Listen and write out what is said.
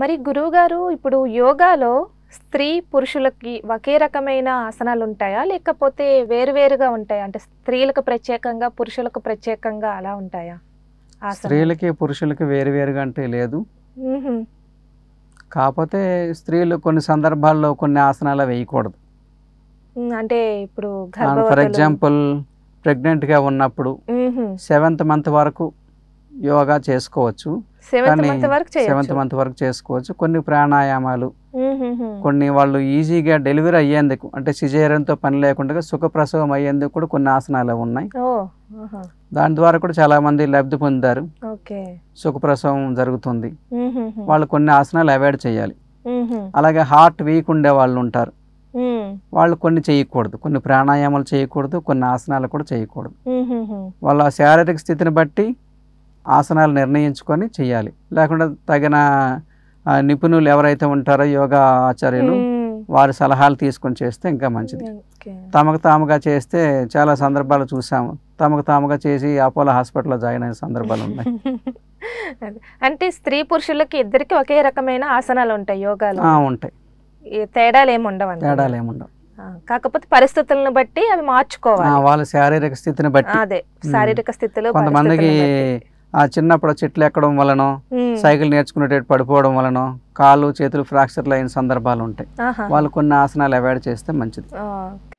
మరి గురువుగారు ఇప్పుడు యోగాలో స్త్రీ పురుషులకి ఒకే రకమైన ఆసనాలు ఉంటాయా లేకపోతే వేరువేరుగా ఉంటాయా అంటే స్త్రీలకు ప్రత్యేకంగా పురుషులకు ప్రత్యేకంగా అలా ఉంటాయా స్త్రీలకి పురుషులకి వేరువేరుగా అంటే లేదు కాకపోతే స్త్రీలు కొన్ని సందర్భాల్లో కొన్ని ఆసనాలు వేయకూడదు అంటే ఇప్పుడు ఫర్ ఎగ్జాంపుల్ ప్రెగ్నెంట్గా ఉన్నప్పుడు సెవెంత్ మంత్ వరకు యోగా చేసుకోవచ్చు కానీ సెవెంత్ మంత్ వరకు చేసుకోవచ్చు కొన్ని ప్రాణాయామాలు కొన్ని వాళ్ళు ఈజీగా డెలివరీ అయ్యేందుకు అంటే సిజేరియన్తో పని లేకుండా సుఖప్రసవం అయ్యేందుకు కూడా కొన్ని ఆసనాలు ఉన్నాయి దాని ద్వారా కూడా చాలా మంది లబ్ధి పొందారు సుఖప్రసవం జరుగుతుంది వాళ్ళు కొన్ని ఆసనాలు అవాయిడ్ చేయాలి అలాగే హార్ట్ వీక్ ఉండే వాళ్ళు ఉంటారు వాళ్ళు కొన్ని చేయకూడదు కొన్ని ప్రాణాయామాలు చేయకూడదు కొన్ని ఆసనాలు కూడా చేయకూడదు వాళ్ళ శారీరక స్థితిని బట్టి ఆసనాలు నిర్ణయించుకొని చేయాలి లేకుండా తగిన నిపుణులు ఎవరైతే ఉంటారో యోగా ఆచార్యులు వారి సలహాలు తీసుకొని చేస్తే ఇంకా మంచిది తమకు తాముగా చేస్తే చాలా సందర్భాలు చూసాము తమకు తాముగా చేసి అపోలో హాస్పిటల్లో జాయిన్ అయిన సందర్భాలు ఉన్నాయి అంటే స్త్రీ పురుషులకి ఇద్దరికి ఒకే రకమైన ఆసనాలు ఉంటాయి యోగా ఉంటాయి తేడాలు ఏమి ఉండవు తేడాలు ఏమి ఉండవు కాకపోతే పరిస్థితులను బట్టి అవి మార్చుకోవాలి వాళ్ళ శారీరక స్థితిని బట్టి అదే శారీరక స్థితిలో కొంతమందికి ఆ చిన్నప్పుడు చెట్లు ఎక్కడం వలన సైకిల్ నేర్చుకునేటట్టు పడిపోవడం వలన కాళ్ళు చేతులు ఫ్రాక్చర్లు అయిన సందర్భాలు ఉంటాయి వాళ్ళు కొన్ని ఆసనాలు అవాయిడ్ చేస్తే మంచిది